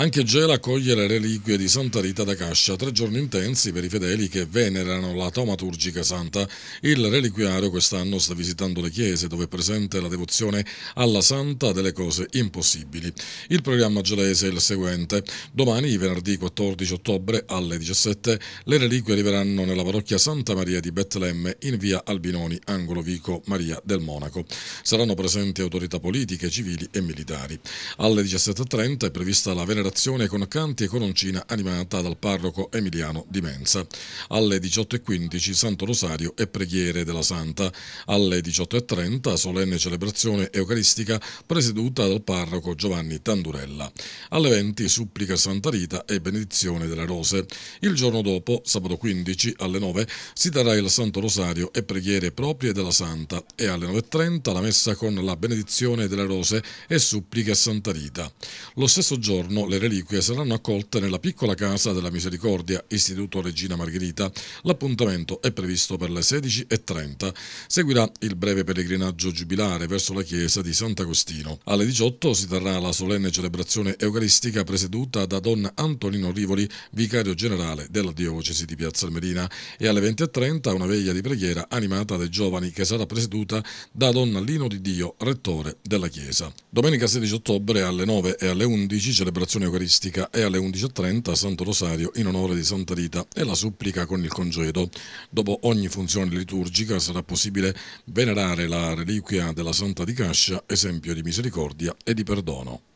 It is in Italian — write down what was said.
Anche Gela accoglie le reliquie di Santa Rita da Cascia, tre giorni intensi per i fedeli che venerano la taumaturgica santa. Il reliquiario quest'anno sta visitando le chiese dove è presente la devozione alla santa delle cose impossibili. Il programma gelese è il seguente. Domani, venerdì 14 ottobre alle 17, le reliquie arriveranno nella parrocchia Santa Maria di Betlemme in via Albinoni, angolo Vico Maria del Monaco. Saranno presenti autorità politiche, civili e militari. Alle 17.30 è prevista la venerazione collaborazione con canti e coroncina animata dal parroco Emiliano Di Mensa. Alle 18.15 Santo Rosario e preghiere della Santa. Alle 18.30 solenne celebrazione eucaristica presieduta dal parroco Giovanni Tandurella. Alle 20 supplica Santa Rita e benedizione delle rose. Il giorno dopo, sabato 15, alle 9, si darà il Santo Rosario e preghiere proprie della Santa e alle 9.30 la messa con la benedizione delle rose e supplica Santa Rita. Lo stesso giorno le reliquie saranno accolte nella piccola Casa della Misericordia, Istituto Regina Margherita. L'appuntamento è previsto per le 16.30. Seguirà il breve pellegrinaggio giubilare verso la chiesa di Sant'Agostino. Alle 18 si terrà la solenne celebrazione eucaristica presieduta da Don Antonino Rivoli, vicario generale della diocesi di Piazza Almerina, e alle 20.30 una veglia di preghiera animata dai giovani che sarà presieduta da Don Lino di Dio, rettore della chiesa. Domenica 16 ottobre alle 9 e alle 11 celebrazione adorazione eucaristica e alle 11.30 Santo Rosario in onore di Santa Rita e la supplica con il congedo. Dopo ogni funzione liturgica sarà possibile venerare la reliquia della Santa di Cascia, esempio di misericordia e di perdono.